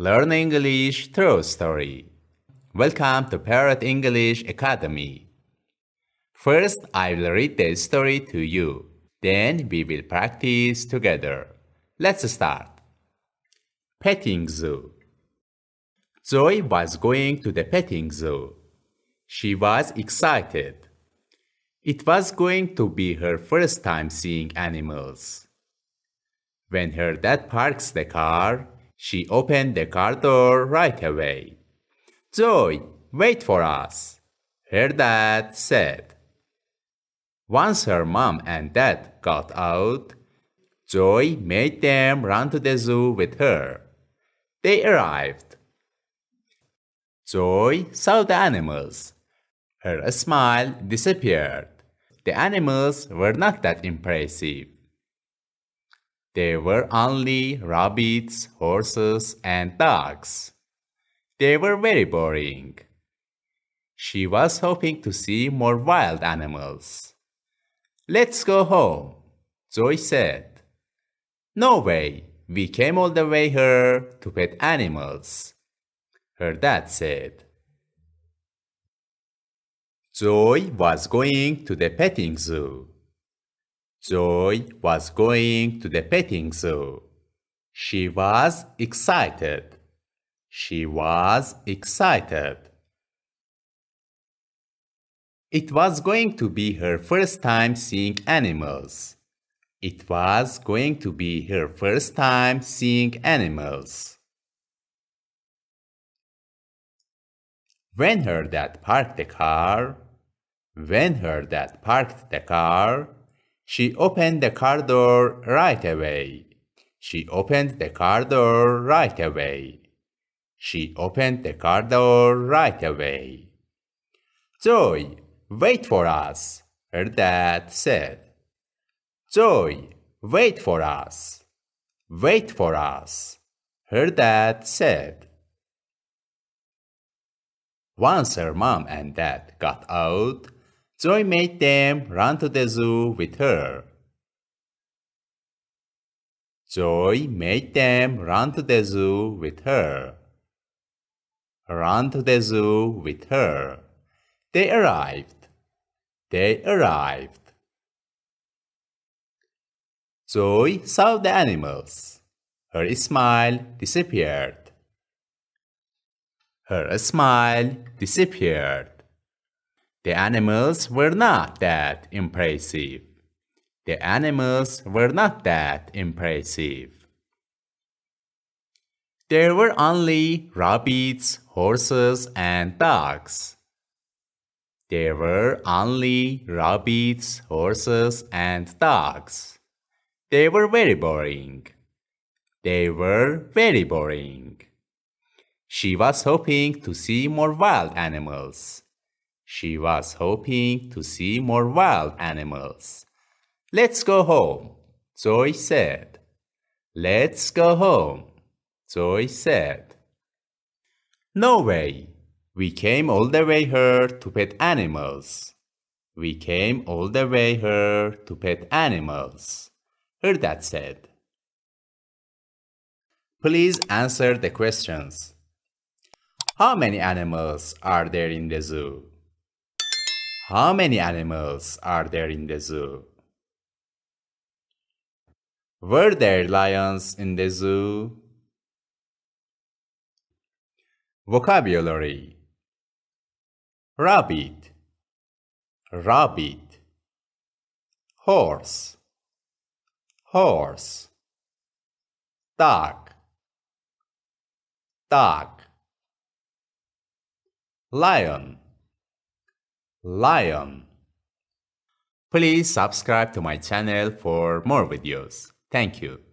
Learn English Through Story. Welcome to Parrot English Academy. First, I will read the story to you. Then we will practice together. Let's start. Petting Zoo Zoe was going to the petting zoo. She was excited. It was going to be her first time seeing animals. When her dad parks the car, she opened the car door right away. Zoe, wait for us, her dad said. Once her mom and dad got out, Joy made them run to the zoo with her. They arrived. Joy saw the animals. Her smile disappeared. The animals were not that impressive. There were only rabbits, horses, and dogs. They were very boring. She was hoping to see more wild animals. Let's go home, Joy said. No way, we came all the way here to pet animals, her dad said. Joy was going to the petting zoo. Joy was going to the petting zoo. She was excited. She was excited. It was going to be her first time seeing animals. It was going to be her first time seeing animals. When her dad parked the car, when her dad parked the car, she opened the car door right away. She opened the car door right away. She opened the car door right away. Joy, wait for us, her dad said. Joy, wait for us. Wait for us, her dad said. Once her mom and dad got out, Joy made them run to the zoo with her. Joy made them run to the zoo with her. Run to the zoo with her. They arrived. They arrived. Joy saw the animals. Her smile disappeared. Her smile disappeared. The animals were not that impressive. The animals were not that impressive. There were only rabbits, horses, and dogs. There were only rabbits, horses, and dogs. They were very boring. They were very boring. She was hoping to see more wild animals. She was hoping to see more wild animals. Let's go home, Zoe said. Let's go home, Zoe said. No way. We came all the way here to pet animals. We came all the way here to pet animals, her dad said. Please answer the questions. How many animals are there in the zoo? How many animals are there in the zoo? Were there lions in the zoo? Vocabulary Rabbit Rabbit Horse Horse Dog Dog Lion lion. Please subscribe to my channel for more videos. Thank you.